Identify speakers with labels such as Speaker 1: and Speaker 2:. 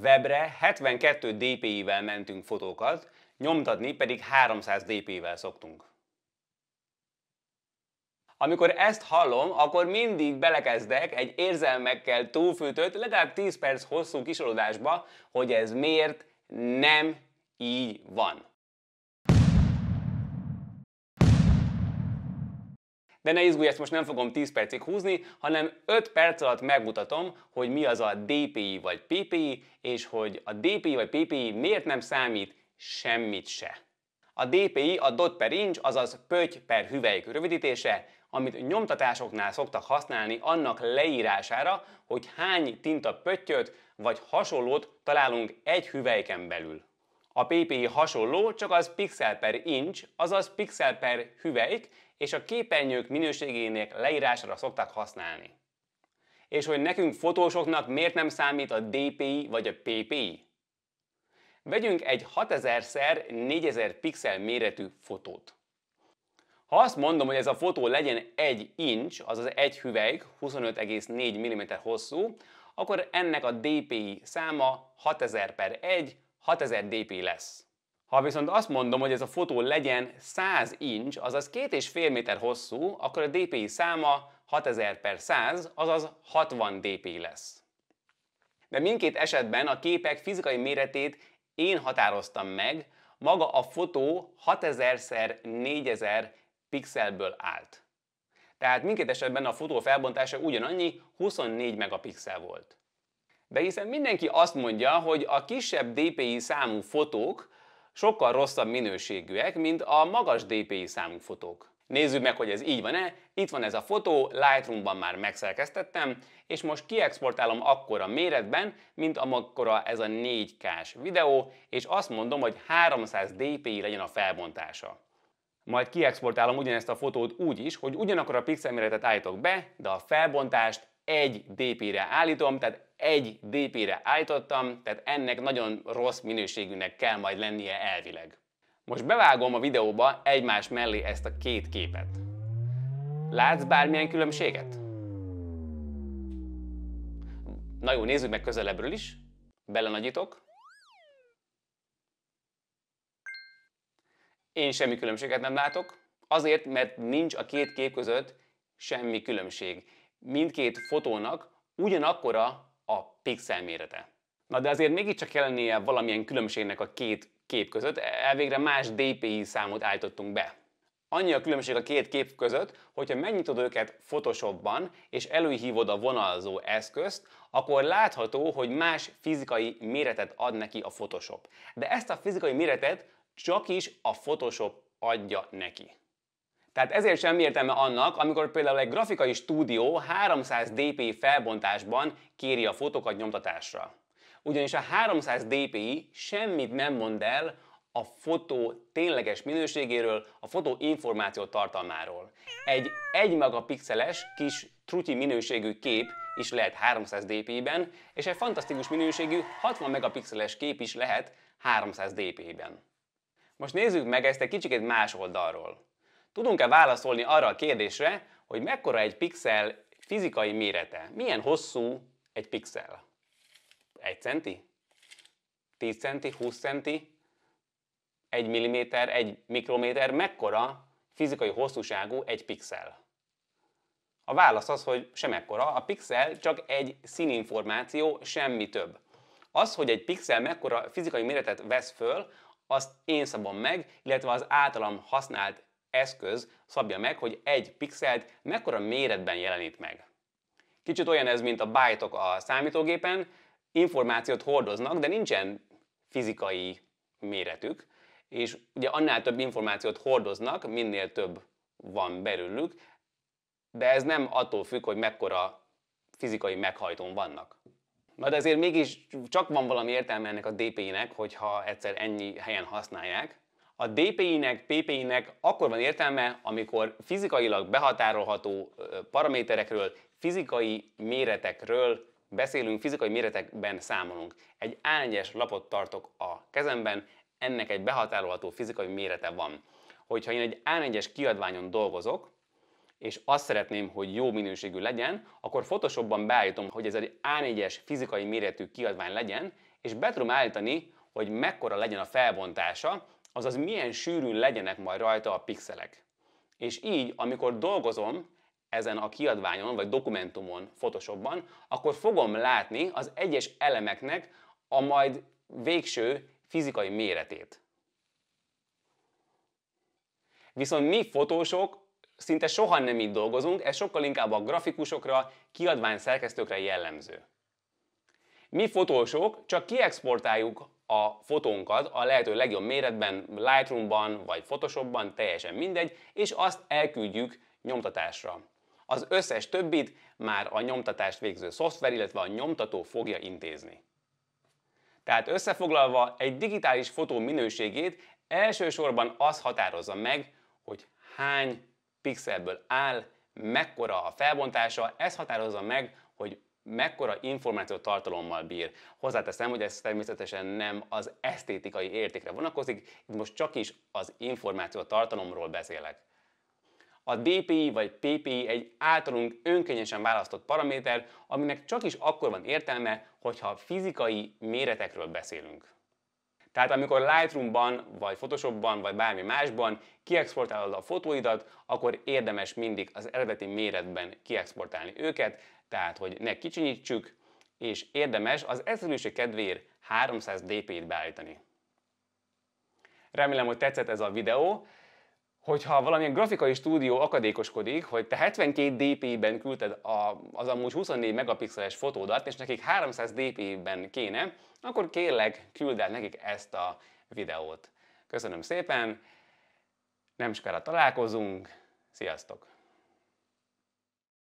Speaker 1: Webre 72 dpi-vel mentünk fotókat, nyomtatni pedig 300 dpi-vel szoktunk. Amikor ezt hallom, akkor mindig belekezdek egy érzelmekkel túlfűtött, legalább 10 perc hosszú kisorodásba, hogy ez miért nem így van. De ne izgulj, ezt most nem fogom 10 percig húzni, hanem 5 perc alatt megmutatom, hogy mi az a DPI vagy PPI, és hogy a DPI vagy PPI miért nem számít semmit se. A DPI a dot per inch, azaz pöty per hüvelyk rövidítése, amit nyomtatásoknál szoktak használni annak leírására, hogy hány tinta pöttyöt vagy hasonlót találunk egy hüvelyken belül. A PPI hasonló, csak az pixel per inch, azaz pixel per hüvelyk, és a képernyők minőségének leírására szokták használni. És hogy nekünk fotósoknak miért nem számít a DPI vagy a PPI? Vegyünk egy 6000x4000 pixel méretű fotót. Ha azt mondom, hogy ez a fotó legyen egy inch, azaz egy hüvelyk, 25,4 mm hosszú, akkor ennek a DPI száma 6000 per 1, 6000 dpi lesz. Ha viszont azt mondom, hogy ez a fotó legyen 100 inch, azaz 2,5 méter hosszú, akkor a dpi száma 6000 per 100, azaz 60 dpi lesz. De mindkét esetben a képek fizikai méretét én határoztam meg, maga a fotó 6000 x 4000 pixelből állt. Tehát mindkét esetben a fotó felbontása ugyanannyi, 24 megapixel volt. De hiszen mindenki azt mondja, hogy a kisebb DPI számú fotók sokkal rosszabb minőségűek, mint a magas DPI számú fotók. Nézzük meg, hogy ez így van-e. Itt van ez a fotó, Lightroom-ban már megszerkesztettem, és most kiexportálom akkora méretben, mint amakkora ez a 4K-s videó, és azt mondom, hogy 300 dpi legyen a felbontása. Majd kiexportálom ugyanezt a fotót úgy is, hogy ugyanakkor a pixelméretet állítok be, de a felbontást 1 dpi-re állítom, tehát egy dp-re állítottam, tehát ennek nagyon rossz minőségűnek kell majd lennie elvileg. Most bevágom a videóba egymás mellé ezt a két képet. Látsz bármilyen különbséget? Na jó, nézzük meg közelebbről is. Belenagyítok. Én semmi különbséget nem látok. Azért, mert nincs a két kép között semmi különbség. Mindkét fotónak ugyanakkora a pixel mérete. Na de azért mégiscsak jelennie valamilyen különbségnek a két kép között, elvégre más DPI számot állítottunk be. Annyi a különbség a két kép között, hogyha megnyitod őket Photoshopban és előhívod a vonalzó eszközt, akkor látható, hogy más fizikai méretet ad neki a Photoshop. De ezt a fizikai méretet csak is a Photoshop adja neki. Tehát ezért sem értelme annak, amikor például egy grafikai stúdió 300 dpi felbontásban kéri a fotókat nyomtatásra. Ugyanis a 300 dpi semmit nem mond el a fotó tényleges minőségéről, a fotó információ tartalmáról. Egy 1 megapixeles kis trutyi minőségű kép is lehet 300 dpi-ben, és egy fantasztikus minőségű 60 megapixeles kép is lehet 300 dpi-ben. Most nézzük meg ezt egy kicsikét más oldalról. Tudunk-e válaszolni arra a kérdésre, hogy mekkora egy pixel fizikai mérete? Milyen hosszú egy pixel? 1 centi? 10 centi? 20 centi? 1 milliméter? 1 mikrométer? Mekkora fizikai hosszúságú egy pixel? A válasz az, hogy semekkora. A pixel csak egy színinformáció, semmi több. Az, hogy egy pixel mekkora fizikai méretet vesz föl, azt én szabom meg, illetve az általam használt eszköz szabja meg, hogy egy pixelt mekkora méretben jelenít meg. Kicsit olyan ez, mint a bájtok a számítógépen, információt hordoznak, de nincsen fizikai méretük, és ugye annál több információt hordoznak, minél több van belőlük, de ez nem attól függ, hogy mekkora fizikai meghajtón vannak. Na de ezért mégis csak van valami értelme ennek a DPI-nek, hogyha egyszer ennyi helyen használják, a DPI-nek, PPI-nek akkor van értelme, amikor fizikailag behatárolható paraméterekről, fizikai méretekről beszélünk, fizikai méretekben számolunk. Egy álnyes lapot tartok a kezemben, ennek egy behatárolható fizikai mérete van. Hogyha én egy A4-es kiadványon dolgozok, és azt szeretném, hogy jó minőségű legyen, akkor Photoshopban beállítom, hogy ez egy A4-es fizikai méretű kiadvány legyen, és be tudom állítani, hogy mekkora legyen a felbontása, azaz milyen sűrűn legyenek majd rajta a pixelek. És így, amikor dolgozom ezen a kiadványon, vagy dokumentumon Photoshopban, akkor fogom látni az egyes elemeknek a majd végső fizikai méretét. Viszont mi fotósok szinte soha nem így dolgozunk, ez sokkal inkább a grafikusokra, kiadvány szerkesztőkre jellemző. Mi fotósok csak kiexportáljuk a fotónkat a lehető legjobb méretben, Lightroomban vagy Photoshopban, teljesen mindegy, és azt elküldjük nyomtatásra. Az összes többit már a nyomtatást végző szoftver, illetve a nyomtató fogja intézni. Tehát összefoglalva egy digitális fotó minőségét elsősorban az határozza meg, hogy hány pixelből áll, mekkora a felbontása, ez határozza meg, hogy mekkora információ tartalommal bír. Hozzáteszem, hogy ez természetesen nem az esztétikai értékre vonatkozik, itt most csak is az információ tartalomról beszélek. A DPI vagy PPI egy általunk önkényesen választott paraméter, aminek csak is akkor van értelme, hogyha fizikai méretekről beszélünk. Tehát amikor Lightroom-ban, vagy Photoshop-ban, vagy bármi másban kiexportálod a fotóidat, akkor érdemes mindig az eredeti méretben kiexportálni őket, tehát hogy ne kicsinyítsük, és érdemes az egyszerűség kedvéért 300 dp-t beállítani. Remélem, hogy tetszett ez a videó hogyha valamilyen grafikai stúdió akadékoskodik, hogy te 72 dpi-ben küldted a, az amúgy 24 megapixeles fotódat, és nekik 300 dpi-ben kéne, akkor kérlek, küldd el nekik ezt a videót. Köszönöm szépen, nem sokára találkozunk, sziasztok!